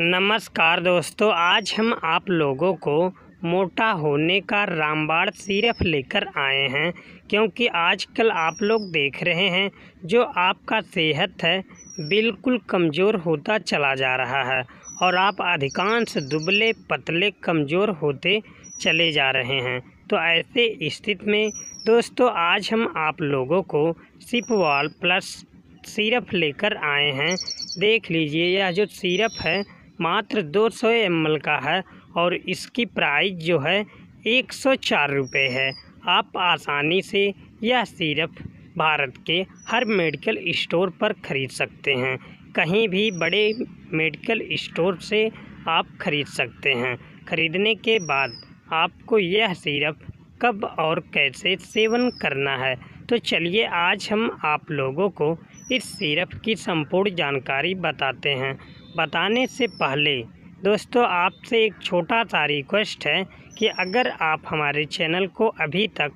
नमस्कार दोस्तों आज हम आप लोगों को मोटा होने का रामबाण सिरप लेकर आए हैं क्योंकि आजकल आप लोग देख रहे हैं जो आपका सेहत है बिल्कुल कमज़ोर होता चला जा रहा है और आप अधिकांश दुबले पतले कमज़ोर होते चले जा रहे हैं तो ऐसे स्थिति में दोस्तों आज हम आप लोगों को सिपवाल प्लस सिरप लेकर आए हैं देख लीजिए यह जो सिरप है मात्र दो सौ एम का है और इसकी प्राइस जो है एक सौ चार रुपये है आप आसानी से यह सिरप भारत के हर मेडिकल स्टोर पर ख़रीद सकते हैं कहीं भी बड़े मेडिकल स्टोर से आप ख़रीद सकते हैं ख़रीदने के बाद आपको यह सिरप कब और कैसे सेवन करना है तो चलिए आज हम आप लोगों को इस सिरप की संपूर्ण जानकारी बताते हैं बताने से पहले दोस्तों आपसे एक छोटा सा रिक्वेस्ट है कि अगर आप हमारे चैनल को अभी तक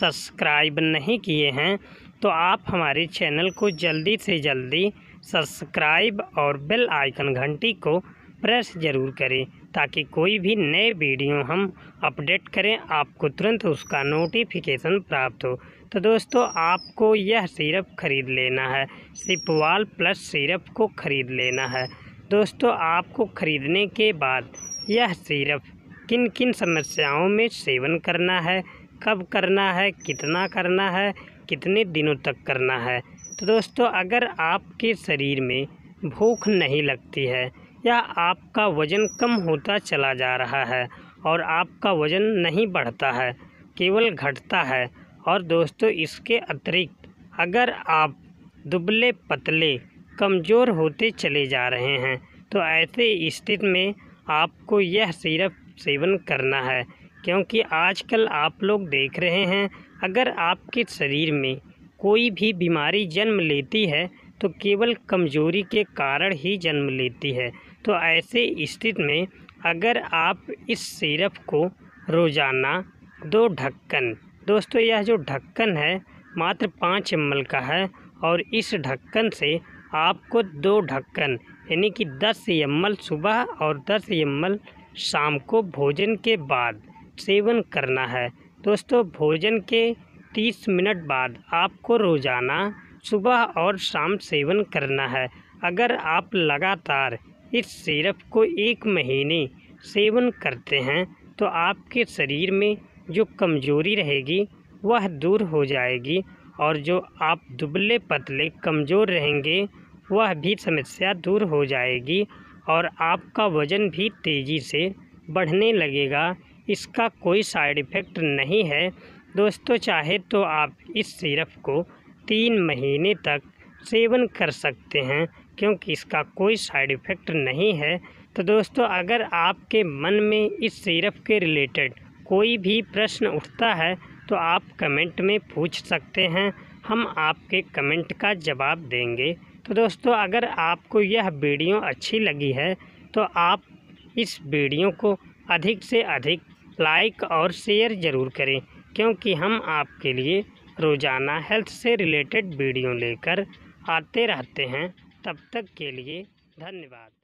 सब्सक्राइब नहीं किए हैं तो आप हमारे चैनल को जल्दी से जल्दी सब्सक्राइब और बेल आइकन घंटी को प्रेस ज़रूर करें ताकि कोई भी नए वीडियो हम अपडेट करें आपको तुरंत उसका नोटिफिकेशन प्राप्त हो तो दोस्तों आपको यह सिरप ख़रीद लेना है सिपवाल प्लस सिरप को ख़रीद लेना है दोस्तों आपको खरीदने के बाद यह सिरप किन किन समस्याओं में सेवन करना है कब करना है कितना करना है कितने दिनों तक करना है तो दोस्तों अगर आपके शरीर में भूख नहीं लगती है या आपका वज़न कम होता चला जा रहा है और आपका वज़न नहीं बढ़ता है केवल घटता है और दोस्तों इसके अतिरिक्त अगर आप दुबले पतले कमज़ोर होते चले जा रहे हैं तो ऐसे स्थिति में आपको यह सिरप सेवन करना है क्योंकि आजकल आप लोग देख रहे हैं अगर आपके शरीर में कोई भी बीमारी जन्म लेती है तो केवल कमज़ोरी के कारण ही जन्म लेती है तो ऐसे स्थिति में अगर आप इस सिरप को रोज़ाना दो ढक्कन दोस्तों यह जो ढक्कन है मात्र पाँच एम का है और इस ढक्कन से आपको दो ढक्कन यानी कि 10 एम सुबह और 10 एम शाम को भोजन के बाद सेवन करना है दोस्तों भोजन के 30 मिनट बाद आपको रोज़ाना सुबह और शाम सेवन करना है अगर आप लगातार इस सिरप को एक महीने सेवन करते हैं तो आपके शरीर में जो कमजोरी रहेगी वह दूर हो जाएगी और जो आप दुबले पतले कमज़ोर रहेंगे वह भी समस्या दूर हो जाएगी और आपका वज़न भी तेज़ी से बढ़ने लगेगा इसका कोई साइड इफ़ेक्ट नहीं है दोस्तों चाहे तो आप इस सिरप को तीन महीने तक सेवन कर सकते हैं क्योंकि इसका कोई साइड इफ़ेक्ट नहीं है तो दोस्तों अगर आपके मन में इस सिरप के रिलेटेड कोई भी प्रश्न उठता है तो आप कमेंट में पूछ सकते हैं हम आपके कमेंट का जवाब देंगे तो दोस्तों अगर आपको यह वीडियो अच्छी लगी है तो आप इस वीडियो को अधिक से अधिक लाइक और शेयर ज़रूर करें क्योंकि हम आपके लिए रोज़ाना हेल्थ से रिलेटेड वीडियो लेकर आते रहते हैं तब तक के लिए धन्यवाद